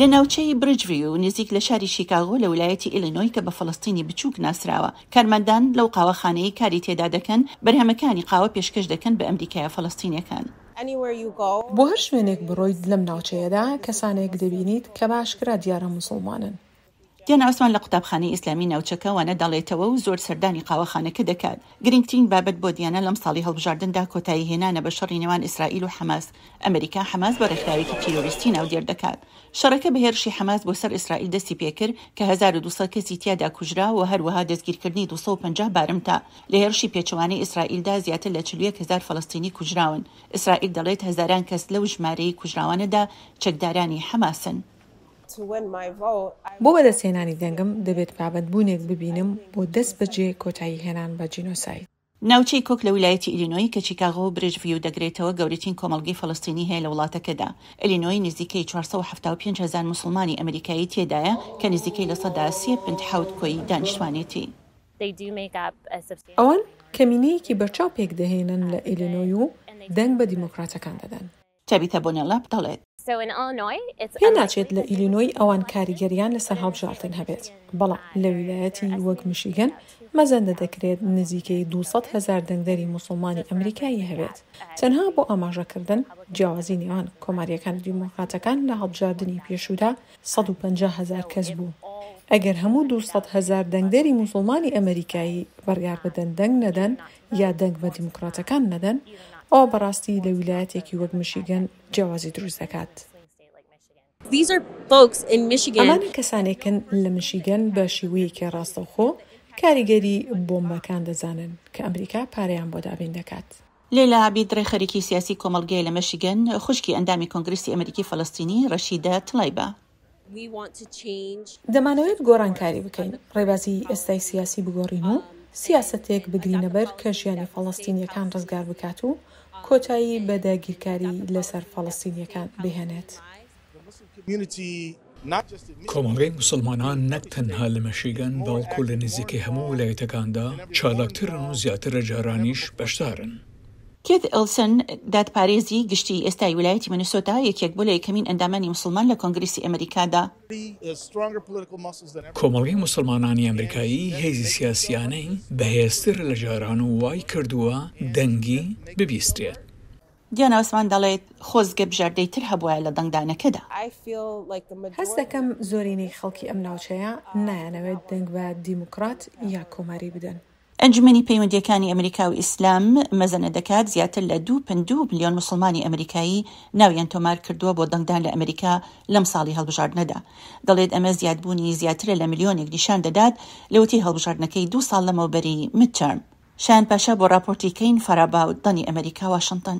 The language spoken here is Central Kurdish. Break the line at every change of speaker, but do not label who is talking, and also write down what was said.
لە ناوچەی برجوی و نزیک لە شاری شیکاگۆ لە ولایەتی ئلینۆی کە بە فلستینی بچووک ناسراوە کارمەندان لەو قاوەخانەیە کاری تێدا دەکەن بەرهەمەکانی قاوە پێشکەش دەکەن بە ئەمریکایە فلستینەکان.
بۆ هەر شوێنێک بڕۆیت لەم ناوچەیەدا کەسانێک دەبینیت کە باشکرا دیارە مسلمانن
دیانە ئەوسمان لە قوتابخانەی ئیسلامی ناوچەکەوانە دەڵێتەوە و زۆر سەردانی قاوەخانەکە دەکات گرنگترین بابەت بۆ دیانە لەم ساڵی هەڵبژاردندا کۆتایی هێنانە بە شەڕی نێوان ئیسرائیل و حماس ئەمریکا حماس بە ڕێکراوێکی تیرۆریستی ناودێر دەکات شەڕەکە بەهێرشی حماس بۆ سەر ئیسرائیل دەستی پێکرد کە 1200 کەسی تیادا کوژرا و هەروەها دەستگیرکردنی 250 بارمتا لە هێرشی پێچوانەی ئیسرائیلدا زیاتر لە 40هزار فلستینی کوژراون ئیسرائیل دەڵێت هزاران کەس لەو ژمارەی کوژراوانەدا چەکدارانی حماسن.
بۆ بەدەستهێنانی دەنگم دەبێت بابەت بوونێک ببینم بۆ دەست بەجێ کۆتایی هێنان بە جینۆسایت
ناوچەی کۆک لە ویلایەتی ئیلینۆی کە چیکاغۆ برژڤی و دەگرێتەوە گەورەترین کۆمەلگی فلستینی هەیە لە وڵاتەکەدا ئەلینۆی نزیکەی 1970 مسلمانی ئەمریکایی تێدایە کە نزیکەی لە سەدا سێ پنتحوت کۆی دانیشتوانێتی
ئەوان کەمینەیەکی بەرچاو پێک دەهێنن لە ئیلینۆی و دەنگ بە دیموکراتەکان دەدەن چابیتە بۆنەڵاپ دەڵێت پێ ناچێت لە ئیلینۆی ئەوان کاریگەریان لەسەر هەڵبژارتن هەبێت بەڵام لە ویلایەتی وەک مشیگەن مەزەندە دەکرێت نزیکەی 200 هزار دەنگدەری مسلمانی ئەمریکایی هەبێت تەنها بۆ ئاماژەکردن جیاوازی نێوان کۆماریەکان دیموکراتەکان لە هەڵبژاردننی پێشودا 150 هزار کەس بوو ئەگەر هەموو 200 هزار دەنگدەری مسلمانی ئەمریکایی بڕیار بدەن دەنگ نەدەن یا دەنگ بە دیموکراتەکان نەدەن ئەو بەڕاستی لە ویلایەتێکی وەک میشیگەن جیاوازی دروست دەکات. ئەمانە کەسانێکن لە میشیگەن بە شیوەیەکی ڕاستەوخۆ کاریگەری بۆمبەکان دەزانن کە ئەمریکا پارەیان بۆ دابین دەکات.
لێلا هابی درێ خەریکی سیاسی کۆمەلگەی لە مەشیگەن خوشکی ئەندامی کۆنگرسی ئەمریکی فەلستینی ڕەشیدە تلایبە.
دەمانەوێت گۆڕانکاری بکەین ڕێبازی ئێستای سیاسی بگۆڕین و سیاسەتێک بگرینە بەر کە ژیانی فەڵستینیەکان ڕزگار بکات و کۆتایی بەداگیرکاری لەسەر فەڵستینیەکان بهێنێت. کۆمەڵگەی مسلمانان نەک تەنها لە مەشیگەن باڵکو لە نزیکی هەموو ویلایەتەکاندا چالاکترن و زیاترە جارانیش بەشدارن.
کێت ئەلسن دادپارێزی گشتی ئێستای ویلایەتی منسۆتا یەکێک بۆ لە یەکەمین ئەندامانی مسلمان لە کۆنگرسی ئەمریکادا
کۆمەڵگەی مسلمانانی ئەمریکایی هێزی سیاسیانەی بەهێزتر لە ژاران و وای کردووە دەنگی ببیسترێت.
دیانەوەسمان دەڵێت خۆزگە بژاردەیتر هەبواە لە دەنگدانەکەدا
هەست دەکەم زۆرینەی خەڵکی ئەم ناوچەیە نایانەوێت دەنگ بە دیموکرات یا کۆماری بدەن.
ئەنجمەی پەیوەندیەکانی ئەمریکا و ئیسلام مەزەنە دەکات زیاتر لە دو پند میلیۆن مسلمانی ئەمریکایی ناویان تۆمار کردووە بۆ دەنگدان لە ئەمریکا لەم ساڵی هەڵبژاردنەدا دەڵێت ئەمە زیادبوونی زیاترە لە میلیۆنێک نیشان دەدات لەوتی هەڵبژاردنەکەی دو ساڵ لەمەوبەری مچرم شان پاشا بۆ راپۆرتی کەین فەراباوت دەنی ئەمریکا وااشنگتن